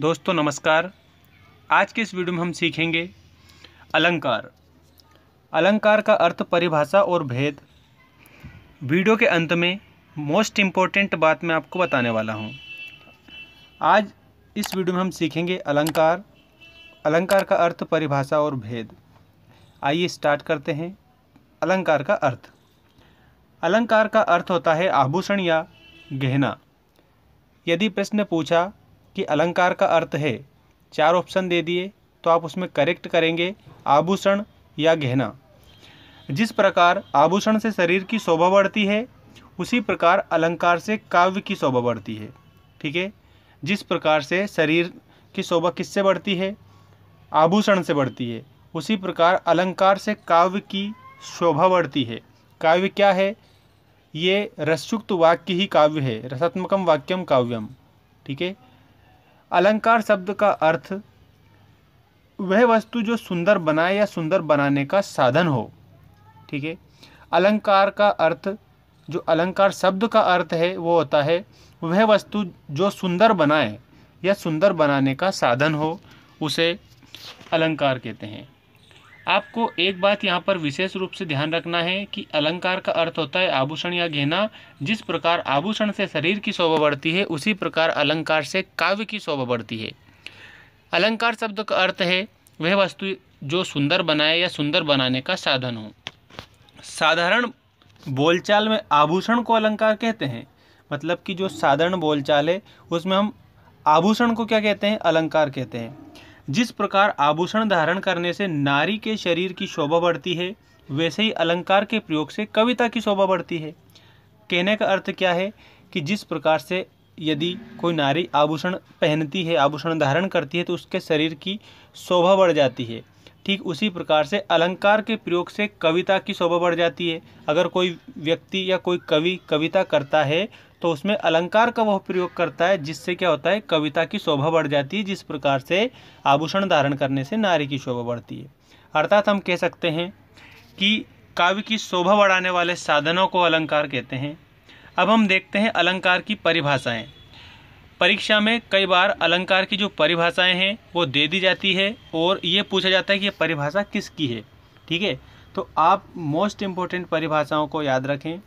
दोस्तों नमस्कार आज के इस वीडियो में हम सीखेंगे अलंकार अलंकार का अर्थ परिभाषा और भेद वीडियो के अंत में मोस्ट इम्पोर्टेंट बात मैं आपको बताने वाला हूँ आज इस वीडियो में हम सीखेंगे अलंकार अलंकार का अर्थ परिभाषा और भेद आइए स्टार्ट करते हैं अलंकार का अर्थ अलंकार का अर्थ होता है आभूषण या गहना यदि प्रश्न पूछा कि अलंकार का अर्थ है चार ऑप्शन दे दिए तो आप उसमें करेक्ट करेंगे आभूषण या गहना जिस प्रकार आभूषण से शरीर की शोभा बढ़ती है उसी प्रकार अलंकार से काव्य की शोभा बढ़ती है ठीक है जिस प्रकार से शरीर की शोभा किससे बढ़ती है आभूषण से बढ़ती है उसी प्रकार अलंकार से काव्य की शोभा बढ़ती है काव्य क्या है ये रसयुक्त वाक्य ही काव्य है रसात्मकम वाक्यम काव्यम ठीक है अलंकार शब्द का अर्थ वह वस्तु जो सुंदर बनाए या सुंदर बनाने का साधन हो ठीक है अलंकार का अर्थ जो अलंकार शब्द का अर्थ है वो होता है वह वस्तु जो सुंदर बनाए या सुंदर बनाने का साधन हो उसे अलंकार कहते हैं आपको एक बात यहाँ पर विशेष रूप से ध्यान रखना है कि अलंकार का अर्थ होता है आभूषण या गहना जिस प्रकार आभूषण से शरीर की शोभा बढ़ती है उसी प्रकार अलंकार से काव्य की शोभा बढ़ती है अलंकार शब्द का अर्थ है वह वस्तु जो सुंदर बनाए या सुंदर बनाने का साधन हो साधारण बोलचाल में आभूषण को अलंकार कहते हैं मतलब कि जो साधारण बोलचाल है उसमें हम आभूषण को क्या कहते हैं अलंकार कहते हैं जिस प्रकार आभूषण धारण करने से नारी के शरीर की शोभा बढ़ती है वैसे ही अलंकार के प्रयोग से कविता की शोभा बढ़ती है कहने का अर्थ क्या है कि जिस प्रकार से यदि कोई नारी आभूषण पहनती है आभूषण धारण करती है तो उसके शरीर की शोभा बढ़ जाती है ठीक उसी प्रकार से अलंकार के प्रयोग से कविता की शोभा बढ़ जाती है अगर कोई व्यक्ति या कोई कवि कविता करता है तो उसमें अलंकार का वह प्रयोग करता है जिससे क्या होता है कविता की शोभा बढ़ जाती है जिस प्रकार से आभूषण धारण करने से नारी की शोभा बढ़ती है अर्थात हम कह सकते हैं कि काव्य की शोभा बढ़ाने वाले साधनों को अलंकार कहते हैं अब हम देखते हैं अलंकार की परिभाषाएँ परीक्षा में कई बार अलंकार की जो परिभाषाएं हैं वो दे दी जाती है और ये पूछा जाता है कि ये परिभाषा किसकी है ठीक है तो आप मोस्ट इम्पोर्टेंट परिभाषाओं को याद रखें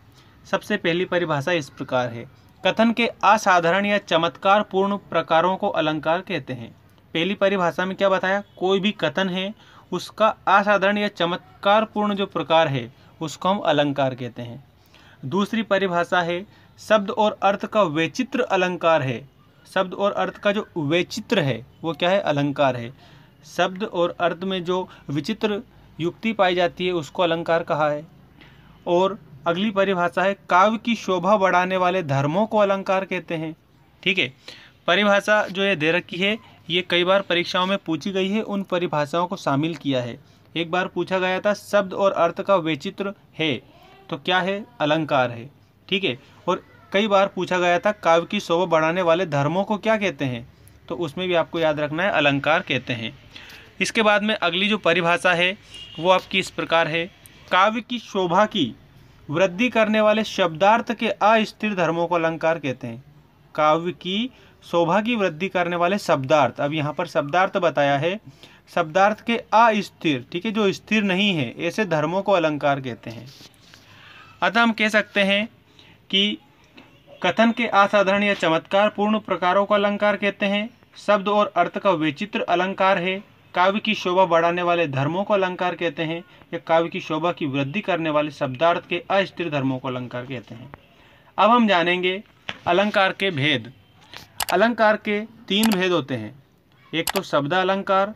सबसे पहली परिभाषा इस प्रकार है कथन के असाधारण या चमत्कार पूर्ण प्रकारों को अलंकार कहते हैं पहली परिभाषा में क्या बताया कोई भी कथन है उसका असाधारण या चमत्कार पूर्ण जो प्रकार है उसको हम अलंकार कहते हैं दूसरी परिभाषा है शब्द और अर्थ का वैचित्र अलंकार है शब्द और अर्थ का जो वैचित्र है वो क्या है अलंकार है शब्द और अर्थ में जो विचित्र युक्ति पाई जाती है उसको अलंकार कहा है और अगली परिभाषा है काव्य की शोभा बढ़ाने वाले धर्मों को अलंकार कहते हैं ठीक है परिभाषा जो ये दे रखी है ये कई बार परीक्षाओं में पूछी गई है उन परिभाषाओं को शामिल किया है एक बार पूछा गया था शब्द और अर्थ का वैचित्र है तो क्या है अलंकार है ठीक है और कई बार पूछा गया था काव्य की शोभा बढ़ाने वाले धर्मों को क्या कहते हैं तो उसमें भी आपको याद रखना है अलंकार कहते हैं इसके बाद में अगली जो परिभाषा है वो आपकी इस प्रकार है काव्य की शोभा की वृद्धि करने वाले शब्दार्थ के अस्थिर धर्मों को अलंकार कहते हैं काव्य की शोभा की वृद्धि करने वाले शब्दार्थ अब यहाँ पर शब्दार्थ बताया है शब्दार्थ के अस्थिर ठीक है जो स्थिर नहीं है ऐसे धर्मों को अलंकार कहते हैं अतः हम कह सकते हैं कि कथन के असाधारण या चमत्कार पूर्ण प्रकारों को अलंकार कहते हैं शब्द और अर्थ का विचित्र अलंकार है काव्य की शोभा बढ़ाने वाले धर्मों को अलंकार कहते हैं या काव्य की शोभा की वृद्धि करने वाले शब्दार्थ के अस्थिर धर्मों को अलंकार कहते हैं अब हम जानेंगे अलंकार के भेद अलंकार के तीन भेद होते हैं एक तो शब्द अलंकार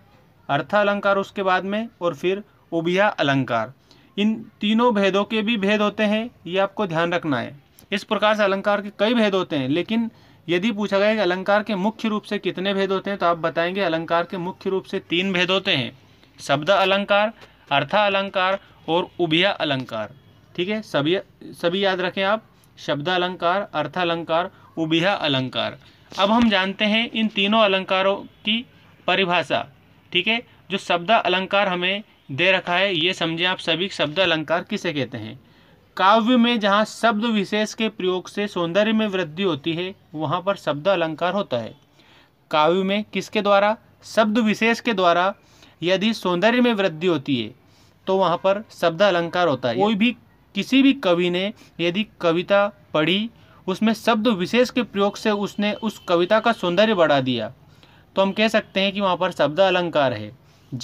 अर्थ अलंकार उसके बाद में और फिर उभिया अलंकार इन तीनों भेदों के भी भेद होते हैं ये आपको ध्यान रखना है इस प्रकार से अलंकार के कई भेद होते हैं लेकिन यदि पूछा गया कि अलंकार के मुख्य रूप से कितने भेद होते हैं तो आप बताएंगे अलंकार के मुख्य रूप से तीन भेद होते हैं शब्द अलंकार अर्था अलंकार और उभिया अलंकार ठीक है सभी सभी याद रखें आप शब्द अलंकार अर्थ अलंकार उभिया अलंकार अब हम जानते हैं इन तीनों अलंकारों की परिभाषा ठीक है जो शब्द अलंकार हमें दे रखा है ये समझें आप सभी शब्द अलंकार किसे कहते हैं काव्य में जहाँ शब्द विशेष के प्रयोग से सौंदर्य में वृद्धि होती है वहाँ पर शब्द अलंकार होता है काव्य में किसके द्वारा शब्द विशेष के द्वारा यदि सौंदर्य में वृद्धि होती है तो वहाँ पर शब्द अलंकार होता है कोई भी किसी भी कवि ने यदि कविता पढ़ी उसमें शब्द विशेष के प्रयोग से उसने उस कविता का सौंदर्य बढ़ा दिया तो हम कह सकते हैं कि वहाँ पर शब्द अलंकार है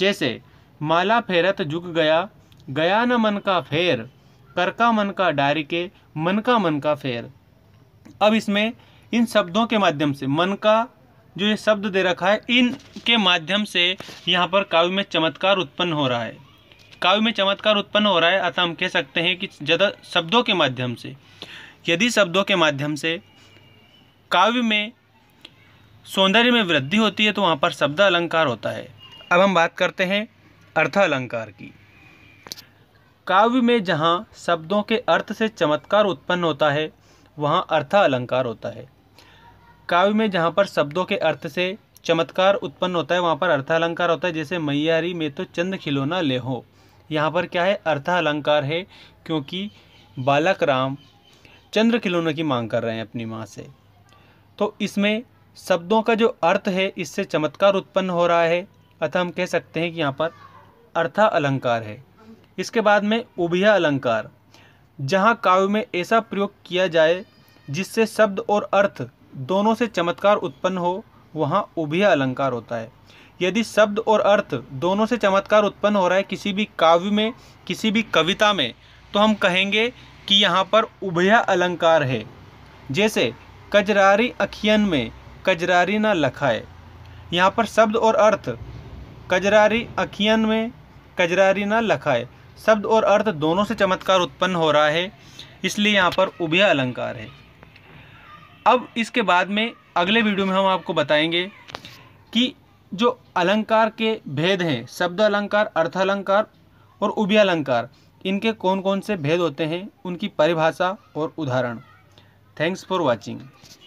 जैसे माला फेरत झुक गया गया न मन का फेर कर का मन का डायरी के मन का मन का फेर अब इसमें इन शब्दों के माध्यम से मन का जो ये शब्द दे रखा है इन के माध्यम से यहाँ पर काव्य में चमत्कार उत्पन्न हो रहा है काव्य में चमत्कार उत्पन्न हो रहा है अतः हम कह सकते हैं कि ज़्यादा शब्दों के माध्यम से यदि शब्दों के माध्यम से काव्य में सौंदर्य में वृद्धि होती है तो वहाँ पर शब्द अलंकार होता है अब हम बात करते हैं अर्थ अलंकार की काव्य में जहाँ शब्दों के अर्थ से चमत्कार उत्पन्न होता है वहाँ अर्थ अलंकार होता है काव्य में जहाँ पर शब्दों के अर्थ से चमत्कार उत्पन्न होता है वहाँ पर अर्थालंकार होता है जैसे मैयारी में तो चंद खिलौना ले हो यहाँ पर क्या है अर्थालंकार है क्योंकि बालक राम चंद्र खिलौनों की मांग कर रहे हैं अपनी माँ से तो इसमें शब्दों का जो अर्थ है इससे चमत्कार उत्पन्न हो रहा है अतः हम कह सकते हैं कि यहाँ पर अर्थालंकार अलंकार है इसके बाद में उभिया अलंकार जहाँ काव्य में ऐसा प्रयोग किया जाए जिससे शब्द और अर्थ दोनों से चमत्कार उत्पन्न हो वहाँ उभया अलंकार होता है यदि शब्द और अर्थ दोनों से चमत्कार उत्पन्न हो रहा है किसी भी काव्य में किसी भी कविता में तो हम कहेंगे कि यहाँ पर उभया अलंकार है जैसे कजरारी अखियन में कजरारी ना लखाए यहाँ पर शब्द और अर्थ कजरारी अखियन में कजरारी ना लखाए शब्द और अर्थ दोनों से चमत्कार उत्पन्न हो रहा है इसलिए यहाँ पर उभय अलंकार है अब इसके बाद में अगले वीडियो में हम आपको बताएंगे कि जो अलंकार के भेद हैं शब्द अलंकार अर्थ अलंकार और उभय अलंकार इनके कौन कौन से भेद होते हैं उनकी परिभाषा और उदाहरण थैंक्स फॉर वॉचिंग